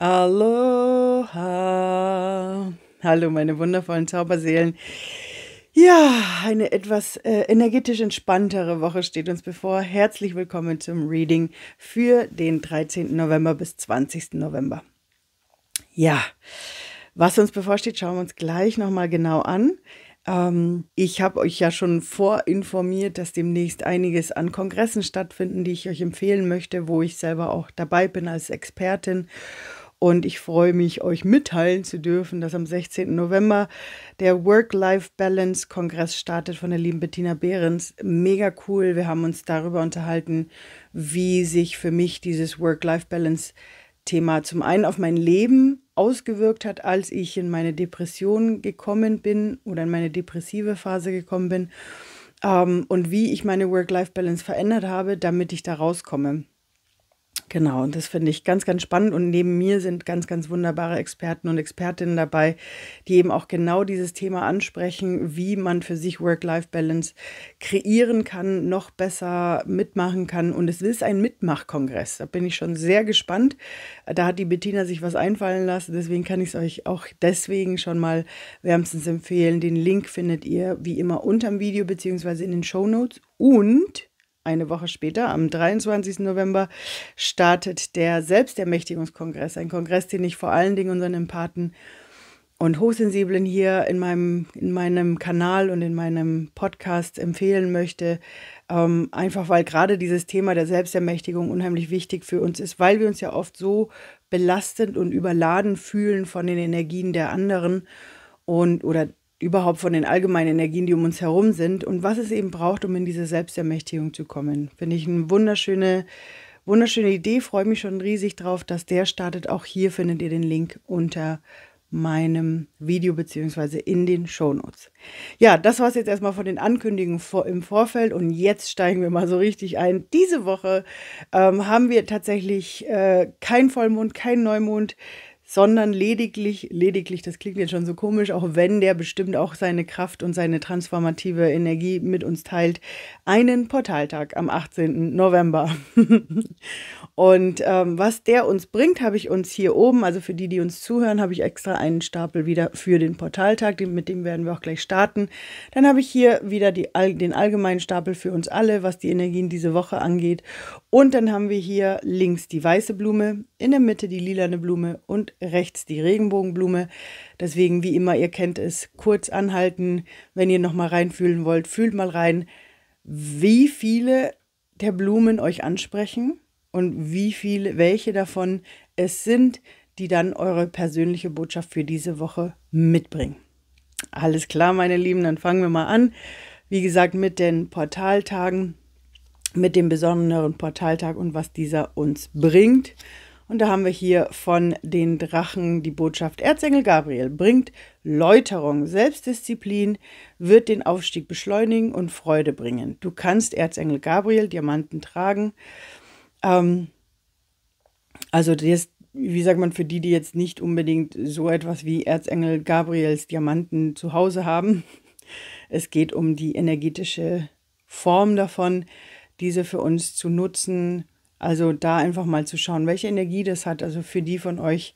Aloha. Hallo, meine wundervollen Zauberseelen. Ja, eine etwas äh, energetisch entspanntere Woche steht uns bevor. Herzlich willkommen zum Reading für den 13. November bis 20. November. Ja, was uns bevorsteht, schauen wir uns gleich nochmal genau an ähm, ich habe euch ja schon vorinformiert, dass demnächst einiges an Kongressen stattfinden, die ich euch empfehlen möchte, wo ich selber auch dabei bin als Expertin. Und ich freue mich, euch mitteilen zu dürfen, dass am 16. November der Work-Life-Balance-Kongress startet von der lieben Bettina Behrens. Mega cool. Wir haben uns darüber unterhalten, wie sich für mich dieses Work-Life-Balance-Thema zum einen auf mein Leben ausgewirkt hat, als ich in meine Depression gekommen bin oder in meine depressive Phase gekommen bin. Ähm, und wie ich meine Work-Life-Balance verändert habe, damit ich da rauskomme. Genau, und das finde ich ganz, ganz spannend. Und neben mir sind ganz, ganz wunderbare Experten und Expertinnen dabei, die eben auch genau dieses Thema ansprechen, wie man für sich Work-Life-Balance kreieren kann, noch besser mitmachen kann. Und es ist ein Mitmachkongress. Da bin ich schon sehr gespannt. Da hat die Bettina sich was einfallen lassen. Deswegen kann ich es euch auch deswegen schon mal wärmstens empfehlen. Den Link findet ihr wie immer unterm Video beziehungsweise in den Show Notes. Und eine Woche später, am 23. November, startet der Selbstermächtigungskongress. Ein Kongress, den ich vor allen Dingen unseren Empathen und Hochsensiblen hier in meinem, in meinem Kanal und in meinem Podcast empfehlen möchte. Ähm, einfach weil gerade dieses Thema der Selbstermächtigung unheimlich wichtig für uns ist, weil wir uns ja oft so belastend und überladen fühlen von den Energien der anderen und oder überhaupt von den allgemeinen Energien, die um uns herum sind und was es eben braucht, um in diese Selbstermächtigung zu kommen. Finde ich eine wunderschöne, wunderschöne Idee, freue mich schon riesig drauf, dass der startet. Auch hier findet ihr den Link unter meinem Video bzw. in den Shownotes. Ja, das war es jetzt erstmal von den Ankündigungen im Vorfeld und jetzt steigen wir mal so richtig ein. Diese Woche ähm, haben wir tatsächlich äh, keinen Vollmond, keinen Neumond sondern lediglich, lediglich, das klingt jetzt schon so komisch, auch wenn der bestimmt auch seine Kraft und seine transformative Energie mit uns teilt, einen Portaltag am 18. November. und ähm, was der uns bringt, habe ich uns hier oben, also für die, die uns zuhören, habe ich extra einen Stapel wieder für den Portaltag, mit dem werden wir auch gleich starten. Dann habe ich hier wieder die, den allgemeinen Stapel für uns alle, was die Energien diese Woche angeht. Und dann haben wir hier links die weiße Blume, in der Mitte die lilane Blume und rechts die Regenbogenblume. Deswegen, wie immer, ihr kennt es, kurz anhalten. Wenn ihr nochmal reinfühlen wollt, fühlt mal rein, wie viele der Blumen euch ansprechen und wie viele, welche davon es sind, die dann eure persönliche Botschaft für diese Woche mitbringen. Alles klar, meine Lieben, dann fangen wir mal an. Wie gesagt, mit den Portaltagen, mit dem besonderen Portaltag und was dieser uns bringt. Und da haben wir hier von den Drachen die Botschaft, Erzengel Gabriel bringt Läuterung, Selbstdisziplin, wird den Aufstieg beschleunigen und Freude bringen. Du kannst Erzengel Gabriel Diamanten tragen. Ähm, also das, wie sagt man, für die, die jetzt nicht unbedingt so etwas wie Erzengel Gabriels Diamanten zu Hause haben, es geht um die energetische Form davon, diese für uns zu nutzen, also da einfach mal zu schauen, welche Energie das hat. Also für die von euch,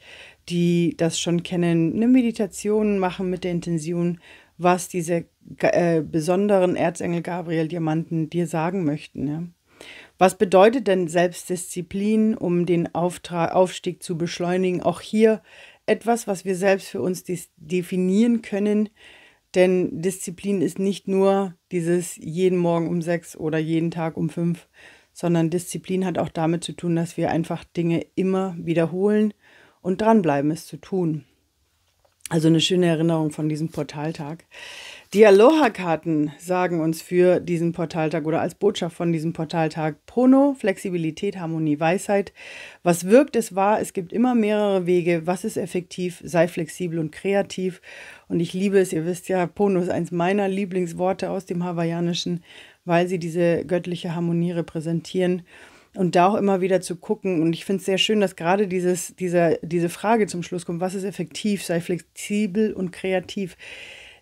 die das schon kennen, eine Meditation machen mit der Intention, was diese äh, besonderen Erzengel Gabriel Diamanten dir sagen möchten. Ja? Was bedeutet denn Selbstdisziplin, um den Auftrag, Aufstieg zu beschleunigen? Auch hier etwas, was wir selbst für uns definieren können. Denn Disziplin ist nicht nur dieses jeden Morgen um sechs oder jeden Tag um fünf, sondern Disziplin hat auch damit zu tun, dass wir einfach Dinge immer wiederholen und dranbleiben, es zu tun. Also eine schöne Erinnerung von diesem Portaltag. Die Aloha-Karten sagen uns für diesen Portaltag oder als Botschaft von diesem Portaltag Pono, Flexibilität, Harmonie, Weisheit. Was wirkt, ist wahr. Es gibt immer mehrere Wege. Was ist effektiv? Sei flexibel und kreativ. Und ich liebe es. Ihr wisst ja, Pono ist eins meiner Lieblingsworte aus dem Hawaiianischen weil sie diese göttliche Harmonie repräsentieren. Und da auch immer wieder zu gucken. Und ich finde es sehr schön, dass gerade dieses, dieser, diese Frage zum Schluss kommt, was ist effektiv, sei flexibel und kreativ.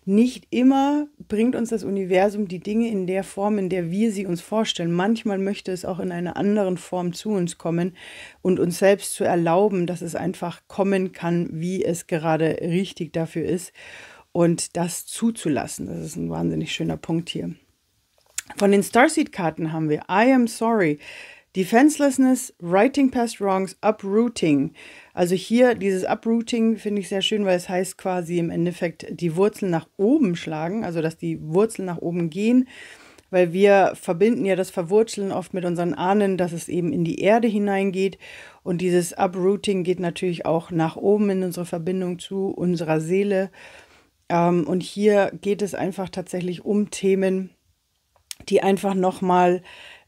Nicht immer bringt uns das Universum die Dinge in der Form, in der wir sie uns vorstellen. Manchmal möchte es auch in einer anderen Form zu uns kommen und uns selbst zu erlauben, dass es einfach kommen kann, wie es gerade richtig dafür ist und das zuzulassen. Das ist ein wahnsinnig schöner Punkt hier. Von den Starseed-Karten haben wir I Am Sorry, Defenselessness, Writing Past Wrongs, Uprooting. Also hier dieses Uprooting finde ich sehr schön, weil es heißt quasi im Endeffekt die Wurzeln nach oben schlagen, also dass die Wurzeln nach oben gehen, weil wir verbinden ja das Verwurzeln oft mit unseren Ahnen, dass es eben in die Erde hineingeht. Und dieses Uprooting geht natürlich auch nach oben in unsere Verbindung zu unserer Seele. Ähm, und hier geht es einfach tatsächlich um Themen, die einfach nochmal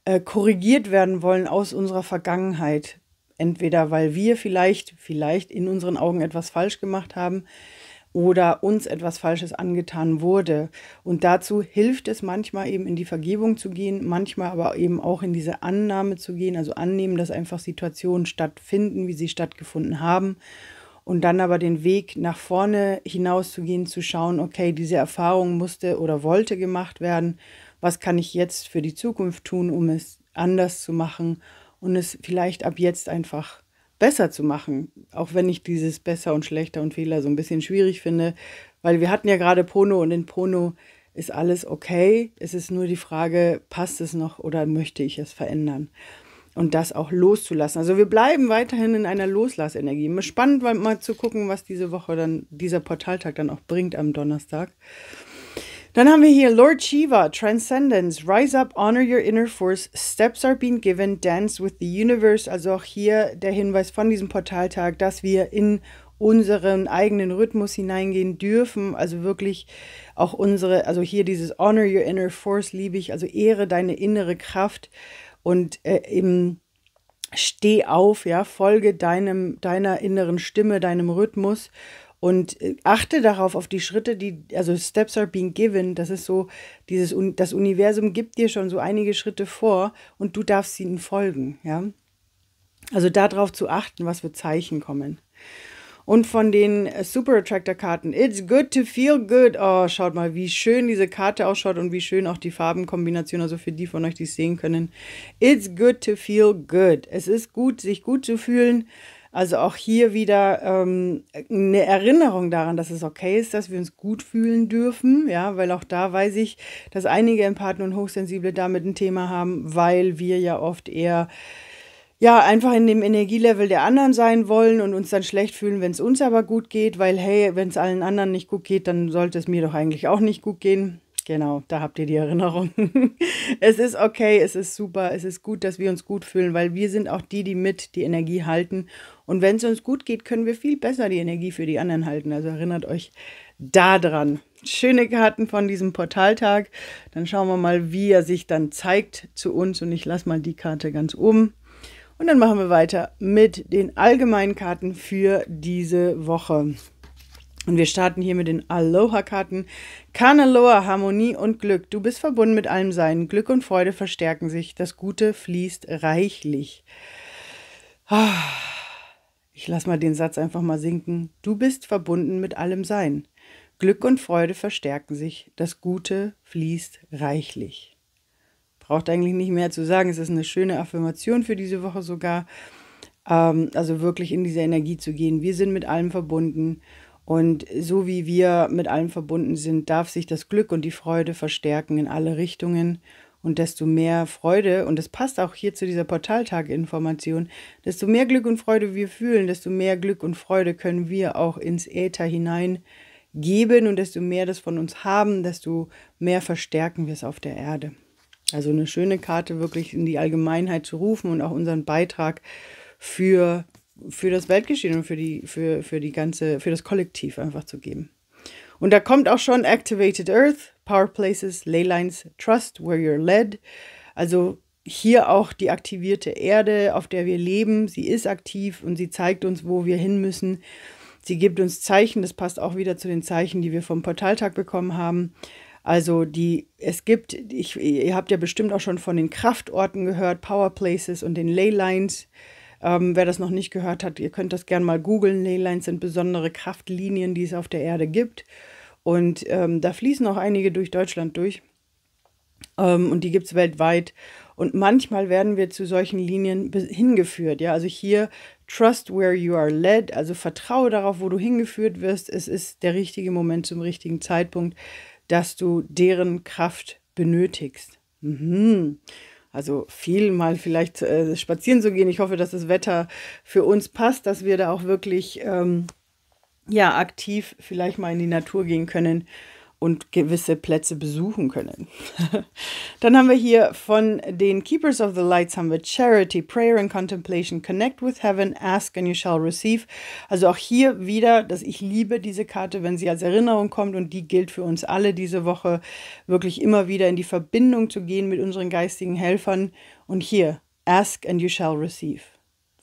äh, korrigiert werden wollen aus unserer Vergangenheit. Entweder weil wir vielleicht, vielleicht in unseren Augen etwas falsch gemacht haben oder uns etwas Falsches angetan wurde. Und dazu hilft es manchmal eben in die Vergebung zu gehen, manchmal aber eben auch in diese Annahme zu gehen, also annehmen, dass einfach Situationen stattfinden, wie sie stattgefunden haben und dann aber den Weg nach vorne hinaus zu gehen, zu schauen, okay, diese Erfahrung musste oder wollte gemacht werden was kann ich jetzt für die Zukunft tun, um es anders zu machen und es vielleicht ab jetzt einfach besser zu machen, auch wenn ich dieses besser und schlechter und Fehler so ein bisschen schwierig finde, weil wir hatten ja gerade Pono und in Pono ist alles okay, es ist nur die Frage, passt es noch oder möchte ich es verändern? Und das auch loszulassen. Also wir bleiben weiterhin in einer Loslassenergie. Spannend mal zu gucken, was diese Woche dann, dieser Portaltag dann auch bringt am Donnerstag. Dann haben wir hier Lord Shiva, Transcendence, Rise Up, Honor Your Inner Force, Steps Are Being Given, Dance with the Universe. Also auch hier der Hinweis von diesem Portaltag, dass wir in unseren eigenen Rhythmus hineingehen dürfen. Also wirklich auch unsere, also hier dieses Honor Your Inner Force liebe ich, also ehre deine innere Kraft und äh, eben steh auf, ja, folge deinem, deiner inneren Stimme, deinem Rhythmus und äh, achte darauf auf die Schritte, die, also Steps are being given, das ist so, dieses, das Universum gibt dir schon so einige Schritte vor und du darfst ihnen folgen, ja. Also darauf zu achten, was für Zeichen kommen. Und von den äh, Super Attractor Karten, It's Good to Feel Good. Oh, schaut mal, wie schön diese Karte ausschaut und wie schön auch die Farbenkombination, also für die von euch, die es sehen können. It's Good to Feel Good. Es ist gut, sich gut zu fühlen. Also auch hier wieder ähm, eine Erinnerung daran, dass es okay ist, dass wir uns gut fühlen dürfen, ja, weil auch da weiß ich, dass einige Empathen und Hochsensible damit ein Thema haben, weil wir ja oft eher ja, einfach in dem Energielevel der anderen sein wollen und uns dann schlecht fühlen, wenn es uns aber gut geht, weil hey, wenn es allen anderen nicht gut geht, dann sollte es mir doch eigentlich auch nicht gut gehen. Genau, da habt ihr die Erinnerung. es ist okay, es ist super, es ist gut, dass wir uns gut fühlen, weil wir sind auch die, die mit die Energie halten. Und wenn es uns gut geht, können wir viel besser die Energie für die anderen halten. Also erinnert euch daran. Schöne Karten von diesem Portaltag. Dann schauen wir mal, wie er sich dann zeigt zu uns. Und ich lasse mal die Karte ganz oben. Und dann machen wir weiter mit den allgemeinen Karten für diese Woche. Und wir starten hier mit den Aloha-Karten. Kanaloa, Harmonie und Glück. Du bist verbunden mit allem Sein. Glück und Freude verstärken sich. Das Gute fließt reichlich. Ah, ich lasse mal den Satz einfach mal sinken. Du bist verbunden mit allem Sein. Glück und Freude verstärken sich. Das Gute fließt reichlich. Braucht eigentlich nicht mehr zu sagen. Es ist eine schöne Affirmation für diese Woche sogar. Ähm, also wirklich in diese Energie zu gehen. Wir sind mit allem verbunden. Und so wie wir mit allem verbunden sind, darf sich das Glück und die Freude verstärken in alle Richtungen. Und desto mehr Freude, und das passt auch hier zu dieser Portaltag-Information, desto mehr Glück und Freude wir fühlen, desto mehr Glück und Freude können wir auch ins Äther hineingeben. und desto mehr das von uns haben, desto mehr verstärken wir es auf der Erde. Also eine schöne Karte wirklich in die Allgemeinheit zu rufen und auch unseren Beitrag für für das Weltgeschehen und für die, für, für die ganze, für das Kollektiv einfach zu geben. Und da kommt auch schon Activated Earth, Power Places, Ley Lines, Trust, Where You're Led. Also hier auch die aktivierte Erde, auf der wir leben. Sie ist aktiv und sie zeigt uns, wo wir hin müssen. Sie gibt uns Zeichen, das passt auch wieder zu den Zeichen, die wir vom Portaltag bekommen haben. Also die, es gibt, ich, ihr habt ja bestimmt auch schon von den Kraftorten gehört, Power Places und den Ley Lines ähm, wer das noch nicht gehört hat, ihr könnt das gerne mal googeln. Leylines sind besondere Kraftlinien, die es auf der Erde gibt. Und ähm, da fließen auch einige durch Deutschland durch. Ähm, und die gibt es weltweit. Und manchmal werden wir zu solchen Linien hingeführt. Ja, also hier Trust where you are led, also vertraue darauf, wo du hingeführt wirst. Es ist der richtige Moment zum richtigen Zeitpunkt, dass du deren Kraft benötigst. Mhm. Also viel mal vielleicht äh, spazieren zu gehen. Ich hoffe, dass das Wetter für uns passt, dass wir da auch wirklich ähm, ja, aktiv vielleicht mal in die Natur gehen können und gewisse Plätze besuchen können. Dann haben wir hier von den Keepers of the Lights haben wir Charity, Prayer and Contemplation, Connect with Heaven, Ask and You Shall Receive. Also auch hier wieder, dass ich liebe diese Karte, wenn sie als Erinnerung kommt und die gilt für uns alle diese Woche, wirklich immer wieder in die Verbindung zu gehen mit unseren geistigen Helfern. Und hier, Ask and You Shall Receive.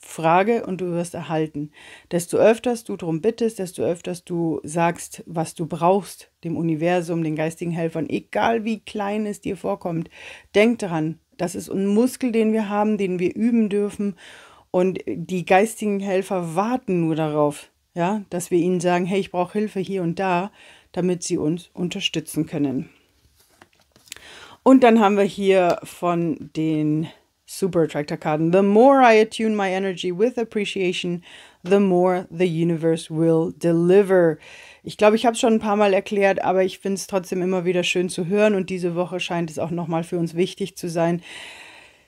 Frage und du wirst erhalten. Desto öfters du darum bittest, desto öfters du sagst, was du brauchst, dem Universum, den geistigen Helfern, egal wie klein es dir vorkommt, denk daran, das ist ein Muskel, den wir haben, den wir üben dürfen und die geistigen Helfer warten nur darauf, ja, dass wir ihnen sagen, hey, ich brauche Hilfe hier und da, damit sie uns unterstützen können. Und dann haben wir hier von den Super Attractor Karten. The more I attune my energy with appreciation, the more the universe will deliver. Ich glaube, ich habe es schon ein paar Mal erklärt, aber ich finde es trotzdem immer wieder schön zu hören und diese Woche scheint es auch nochmal für uns wichtig zu sein.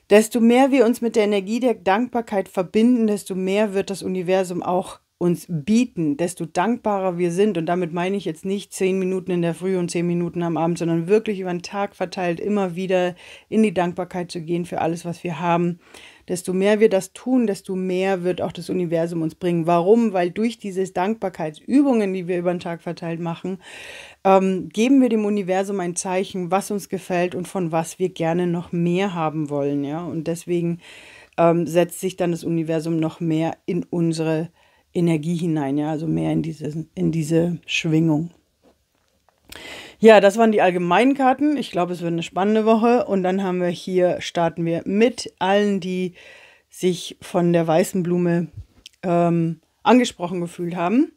Desto mehr wir uns mit der Energie der Dankbarkeit verbinden, desto mehr wird das Universum auch uns bieten, desto dankbarer wir sind. Und damit meine ich jetzt nicht zehn Minuten in der Früh und zehn Minuten am Abend, sondern wirklich über den Tag verteilt immer wieder in die Dankbarkeit zu gehen für alles, was wir haben. Desto mehr wir das tun, desto mehr wird auch das Universum uns bringen. Warum? Weil durch diese Dankbarkeitsübungen, die wir über den Tag verteilt machen, ähm, geben wir dem Universum ein Zeichen, was uns gefällt und von was wir gerne noch mehr haben wollen. Ja? Und deswegen ähm, setzt sich dann das Universum noch mehr in unsere Energie hinein, ja, also mehr in diese, in diese Schwingung. Ja, das waren die allgemeinen Karten. Ich glaube, es wird eine spannende Woche. Und dann haben wir hier, starten wir mit allen, die sich von der weißen Blume ähm, angesprochen gefühlt haben.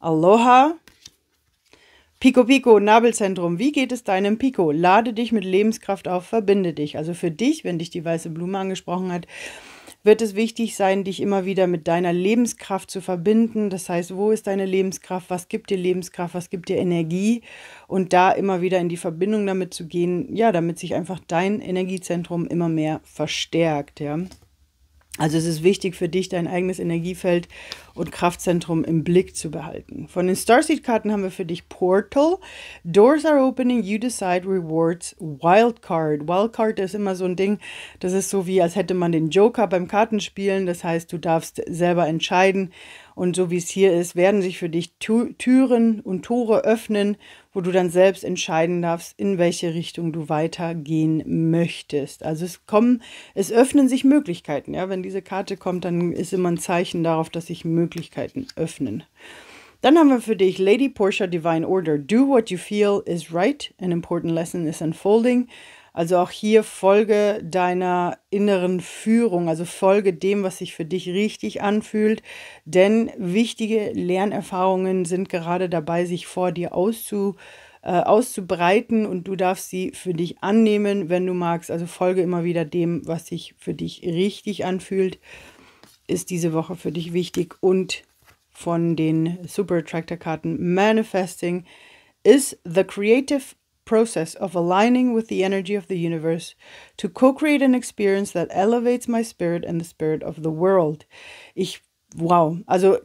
Aloha. Pico Pico, Nabelzentrum, wie geht es deinem Pico? Lade dich mit Lebenskraft auf, verbinde dich. Also für dich, wenn dich die weiße Blume angesprochen hat, wird es wichtig sein, dich immer wieder mit deiner Lebenskraft zu verbinden. Das heißt, wo ist deine Lebenskraft? Was gibt dir Lebenskraft? Was gibt dir Energie? Und da immer wieder in die Verbindung damit zu gehen, ja, damit sich einfach dein Energiezentrum immer mehr verstärkt, ja. Also es ist wichtig für dich, dein eigenes Energiefeld und Kraftzentrum im Blick zu behalten. Von den Starseed-Karten haben wir für dich Portal. Doors are opening, you decide, rewards, Wildcard. Wildcard ist immer so ein Ding, das ist so wie, als hätte man den Joker beim Kartenspielen. Das heißt, du darfst selber entscheiden, und so wie es hier ist, werden sich für dich Türen und Tore öffnen, wo du dann selbst entscheiden darfst, in welche Richtung du weitergehen möchtest. Also es kommen, es öffnen sich Möglichkeiten. Ja, wenn diese Karte kommt, dann ist immer ein Zeichen darauf, dass sich Möglichkeiten öffnen. Dann haben wir für dich Lady Portia Divine Order. Do what you feel is right. An important lesson is unfolding. Also auch hier folge deiner inneren Führung, also folge dem, was sich für dich richtig anfühlt, denn wichtige Lernerfahrungen sind gerade dabei, sich vor dir auszu, äh, auszubreiten und du darfst sie für dich annehmen, wenn du magst. Also folge immer wieder dem, was sich für dich richtig anfühlt, ist diese Woche für dich wichtig und von den Super Attractor Karten Manifesting ist The Creative process of aligning with the energy of the universe to co-create an experience that elevates my spirit and the spirit of the world. Ich wow, also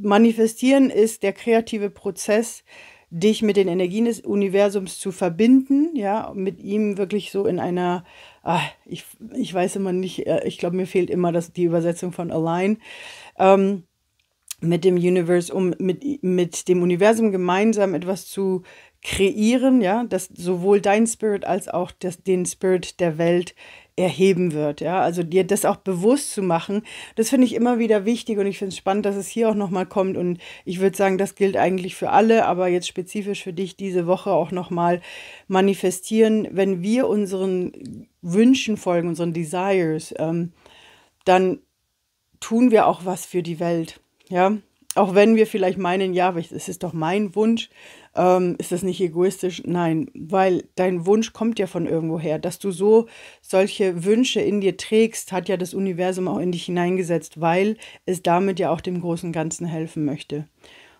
manifestieren ist der kreative Prozess, dich mit den Energien des Universums zu verbinden, ja, mit ihm wirklich so in einer ach, ich, ich weiß immer nicht, äh, ich glaube, mir fehlt immer das, die Übersetzung von align. Ähm, mit dem Universum, um mit, mit dem Universum gemeinsam etwas zu kreieren, ja, dass sowohl dein Spirit als auch das, den Spirit der Welt erheben wird, ja, also dir das auch bewusst zu machen, das finde ich immer wieder wichtig und ich finde es spannend, dass es hier auch nochmal kommt und ich würde sagen, das gilt eigentlich für alle, aber jetzt spezifisch für dich diese Woche auch nochmal manifestieren, wenn wir unseren Wünschen folgen, unseren Desires, ähm, dann tun wir auch was für die Welt, ja, auch wenn wir vielleicht meinen, ja, es ist doch mein Wunsch, ähm, ist das nicht egoistisch? Nein, weil dein Wunsch kommt ja von irgendwoher. Dass du so solche Wünsche in dir trägst, hat ja das Universum auch in dich hineingesetzt, weil es damit ja auch dem großen Ganzen helfen möchte.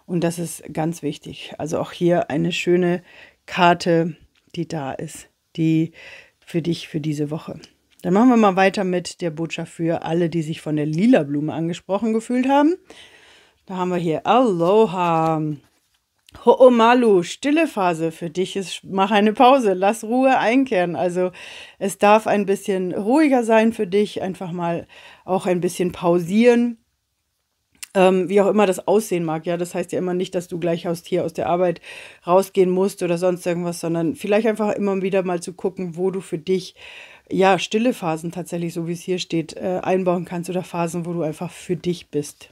Und das ist ganz wichtig. Also auch hier eine schöne Karte, die da ist, die für dich für diese Woche. Dann machen wir mal weiter mit der Botschaft für alle, die sich von der lila Blume angesprochen gefühlt haben. Da haben wir hier Aloha. Ho'omalu, stille Phase für dich ist, mach eine Pause, lass Ruhe einkehren. Also es darf ein bisschen ruhiger sein für dich, einfach mal auch ein bisschen pausieren. Ähm, wie auch immer das aussehen mag, ja, das heißt ja immer nicht, dass du gleich aus hier aus der Arbeit rausgehen musst oder sonst irgendwas, sondern vielleicht einfach immer wieder mal zu gucken, wo du für dich ja stille Phasen tatsächlich, so wie es hier steht, äh, einbauen kannst oder Phasen, wo du einfach für dich bist.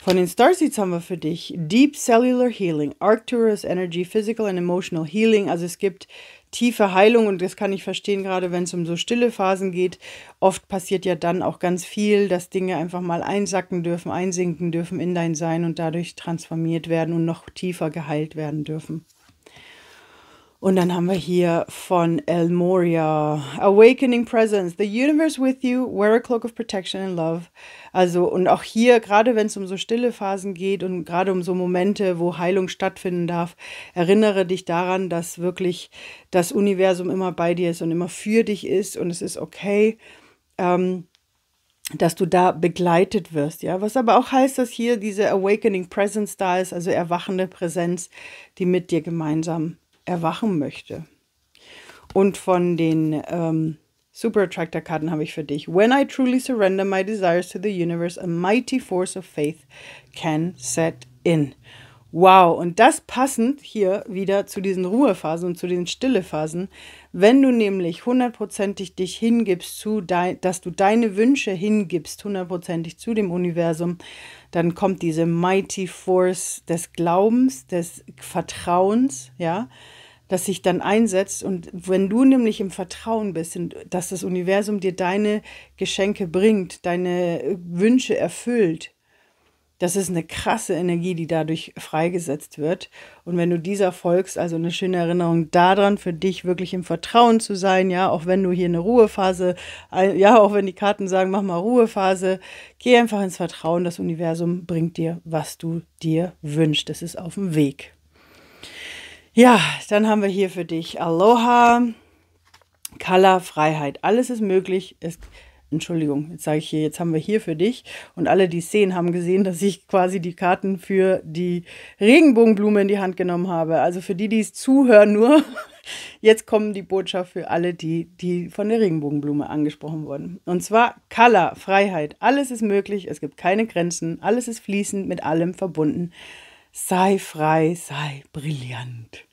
Von den Starseeds haben wir für dich Deep Cellular Healing, Arcturus Energy, Physical and Emotional Healing. Also es gibt tiefe Heilung und das kann ich verstehen, gerade wenn es um so stille Phasen geht. Oft passiert ja dann auch ganz viel, dass Dinge einfach mal einsacken dürfen, einsinken dürfen in dein Sein und dadurch transformiert werden und noch tiefer geheilt werden dürfen. Und dann haben wir hier von El Moria. Awakening Presence, The Universe with You, Wear a Cloak of Protection and Love. Also, und auch hier, gerade wenn es um so stille Phasen geht und gerade um so Momente, wo Heilung stattfinden darf, erinnere dich daran, dass wirklich das Universum immer bei dir ist und immer für dich ist und es ist okay. Ähm, dass du da begleitet wirst, ja. Was aber auch heißt, dass hier diese Awakening Presence da ist, also erwachende Präsenz, die mit dir gemeinsam erwachen möchte. Und von den ähm, Super Attractor Karten habe ich für dich. When I truly surrender my desires to the universe, a mighty force of faith can set in. Wow, und das passend hier wieder zu diesen Ruhephasen und zu den Stillephasen. Wenn du nämlich hundertprozentig dich hingibst, zu dein, dass du deine Wünsche hingibst, hundertprozentig zu dem Universum, dann kommt diese Mighty Force des Glaubens, des Vertrauens, ja, das sich dann einsetzt. Und wenn du nämlich im Vertrauen bist, dass das Universum dir deine Geschenke bringt, deine äh, Wünsche erfüllt, das ist eine krasse Energie, die dadurch freigesetzt wird. Und wenn du dieser folgst, also eine schöne Erinnerung daran, für dich wirklich im Vertrauen zu sein, ja, auch wenn du hier eine Ruhephase, ja, auch wenn die Karten sagen, mach mal Ruhephase, geh einfach ins Vertrauen, das Universum bringt dir, was du dir wünschst. Es ist auf dem Weg. Ja, dann haben wir hier für dich Aloha, Color, Freiheit. Alles ist möglich. Es, Entschuldigung, jetzt sage ich hier, jetzt haben wir hier für dich und alle, die es sehen, haben gesehen, dass ich quasi die Karten für die Regenbogenblume in die Hand genommen habe. Also für die, die es zuhören nur, jetzt kommen die Botschaft für alle, die, die von der Regenbogenblume angesprochen wurden. Und zwar Color, Freiheit, alles ist möglich, es gibt keine Grenzen, alles ist fließend, mit allem verbunden sei frei, sei brillant.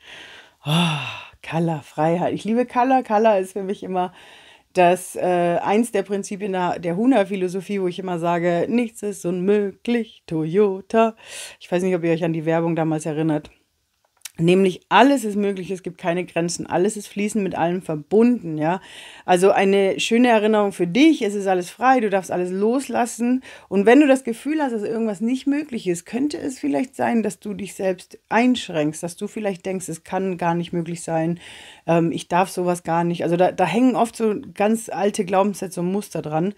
Oh, ah, Color, Freiheit. Ich liebe Color. Color ist für mich immer das äh, eins der Prinzipien der, der Huna-Philosophie, wo ich immer sage, nichts ist unmöglich, Toyota. Ich weiß nicht, ob ihr euch an die Werbung damals erinnert. Nämlich alles ist möglich, es gibt keine Grenzen, alles ist fließend mit allem verbunden, ja. Also eine schöne Erinnerung für dich, es ist alles frei, du darfst alles loslassen. Und wenn du das Gefühl hast, dass irgendwas nicht möglich ist, könnte es vielleicht sein, dass du dich selbst einschränkst, dass du vielleicht denkst, es kann gar nicht möglich sein, ähm, ich darf sowas gar nicht. Also da, da hängen oft so ganz alte Glaubenssätze und Muster dran.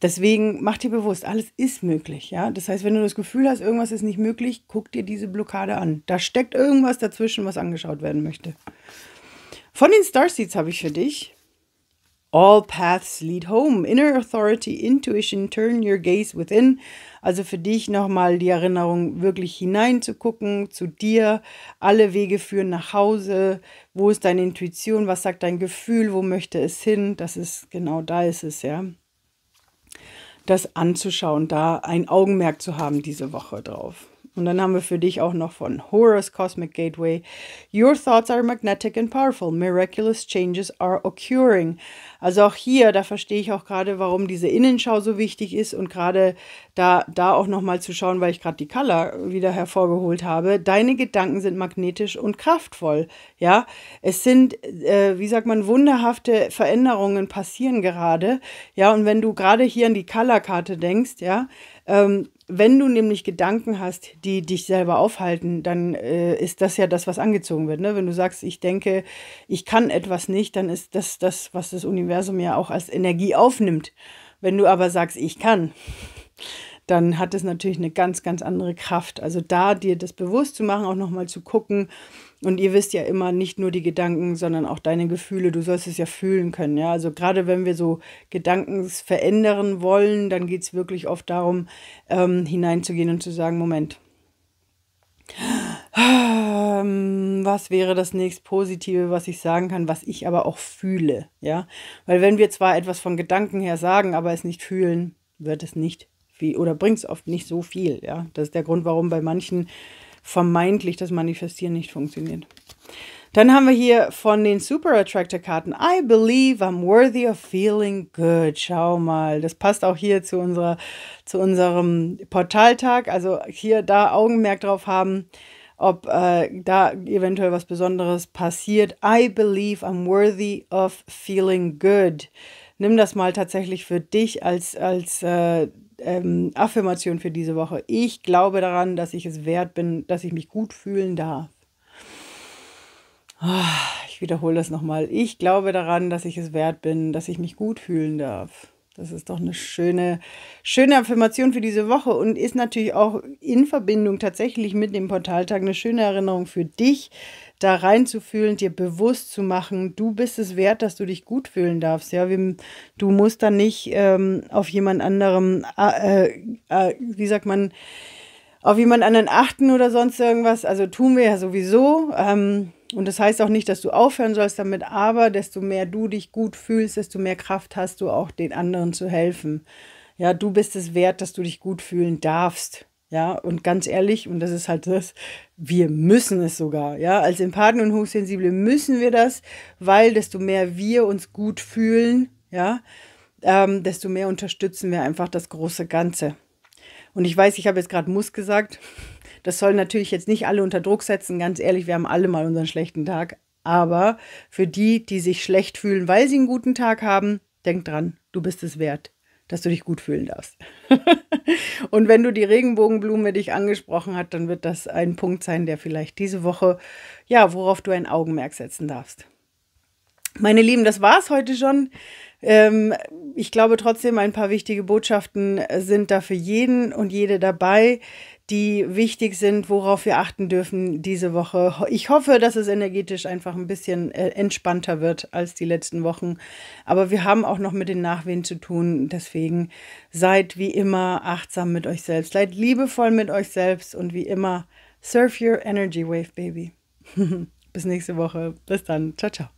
Deswegen mach dir bewusst, alles ist möglich. Ja? Das heißt, wenn du das Gefühl hast, irgendwas ist nicht möglich, guck dir diese Blockade an. Da steckt irgendwas dazwischen, was angeschaut werden möchte. Von den Starseeds habe ich für dich All Paths Lead Home, Inner Authority, Intuition, Turn Your Gaze Within. Also für dich nochmal die Erinnerung, wirklich hineinzugucken zu dir. Alle Wege führen nach Hause. Wo ist deine Intuition? Was sagt dein Gefühl? Wo möchte es hin? Das ist genau da ist es, ja das anzuschauen, da ein Augenmerk zu haben diese Woche drauf. Und dann haben wir für dich auch noch von Horus Cosmic Gateway. Your thoughts are magnetic and powerful. Miraculous changes are occurring. Also auch hier, da verstehe ich auch gerade, warum diese Innenschau so wichtig ist und gerade da, da auch nochmal zu schauen, weil ich gerade die Color wieder hervorgeholt habe. Deine Gedanken sind magnetisch und kraftvoll. Ja, es sind, äh, wie sagt man, wunderhafte Veränderungen passieren gerade. Ja, und wenn du gerade hier an die Color-Karte denkst, ja, ähm, wenn du nämlich Gedanken hast, die dich selber aufhalten, dann äh, ist das ja das, was angezogen wird. Ne? Wenn du sagst, ich denke, ich kann etwas nicht, dann ist das das, was das Universum ja auch als Energie aufnimmt. Wenn du aber sagst, ich kann, dann hat es natürlich eine ganz, ganz andere Kraft. Also da dir das bewusst zu machen, auch nochmal zu gucken, und ihr wisst ja immer nicht nur die Gedanken, sondern auch deine Gefühle. Du sollst es ja fühlen können. Ja? Also gerade wenn wir so Gedanken verändern wollen, dann geht es wirklich oft darum, ähm, hineinzugehen und zu sagen, Moment, ähm, was wäre das nächst Positive, was ich sagen kann, was ich aber auch fühle, ja? Weil wenn wir zwar etwas von Gedanken her sagen, aber es nicht fühlen, wird es nicht viel oder bringt es oft nicht so viel, ja? Das ist der Grund, warum bei manchen vermeintlich das Manifestieren nicht funktioniert. Dann haben wir hier von den Super Attractor Karten. I believe I'm worthy of feeling good. Schau mal, das passt auch hier zu, unserer, zu unserem Portaltag. Also hier da Augenmerk drauf haben, ob äh, da eventuell was Besonderes passiert. I believe I'm worthy of feeling good. Nimm das mal tatsächlich für dich als, als äh, ähm, Affirmation für diese Woche. Ich glaube daran, dass ich es wert bin, dass ich mich gut fühlen darf. Ah, ich wiederhole das nochmal. Ich glaube daran, dass ich es wert bin, dass ich mich gut fühlen darf. Das ist doch eine schöne, schöne Affirmation für diese Woche und ist natürlich auch in Verbindung tatsächlich mit dem Portaltag eine schöne Erinnerung für dich, da reinzufühlen, dir bewusst zu machen, du bist es wert, dass du dich gut fühlen darfst. Ja, du musst dann nicht ähm, auf jemand anderem, äh, äh, wie sagt man, auf jemand anderen achten oder sonst irgendwas. Also tun wir ja sowieso. Ähm, und das heißt auch nicht, dass du aufhören sollst damit, aber desto mehr du dich gut fühlst, desto mehr Kraft hast du auch, den anderen zu helfen. Ja, du bist es wert, dass du dich gut fühlen darfst. Ja, und ganz ehrlich, und das ist halt das, wir müssen es sogar, ja, als Empathen und Hochsensible müssen wir das, weil desto mehr wir uns gut fühlen, ja, ähm, desto mehr unterstützen wir einfach das große Ganze. Und ich weiß, ich habe jetzt gerade muss gesagt, das soll natürlich jetzt nicht alle unter Druck setzen, ganz ehrlich, wir haben alle mal unseren schlechten Tag, aber für die, die sich schlecht fühlen, weil sie einen guten Tag haben, denk dran, du bist es wert dass du dich gut fühlen darfst. und wenn du die Regenbogenblume dich angesprochen hat, dann wird das ein Punkt sein, der vielleicht diese Woche, ja, worauf du ein Augenmerk setzen darfst. Meine Lieben, das war es heute schon. Ähm, ich glaube trotzdem, ein paar wichtige Botschaften sind da für jeden und jede dabei, die wichtig sind, worauf wir achten dürfen diese Woche. Ich hoffe, dass es energetisch einfach ein bisschen äh, entspannter wird als die letzten Wochen. Aber wir haben auch noch mit den Nachwehen zu tun. Deswegen seid wie immer achtsam mit euch selbst, seid liebevoll mit euch selbst und wie immer surf your energy wave, baby. Bis nächste Woche. Bis dann. Ciao, ciao.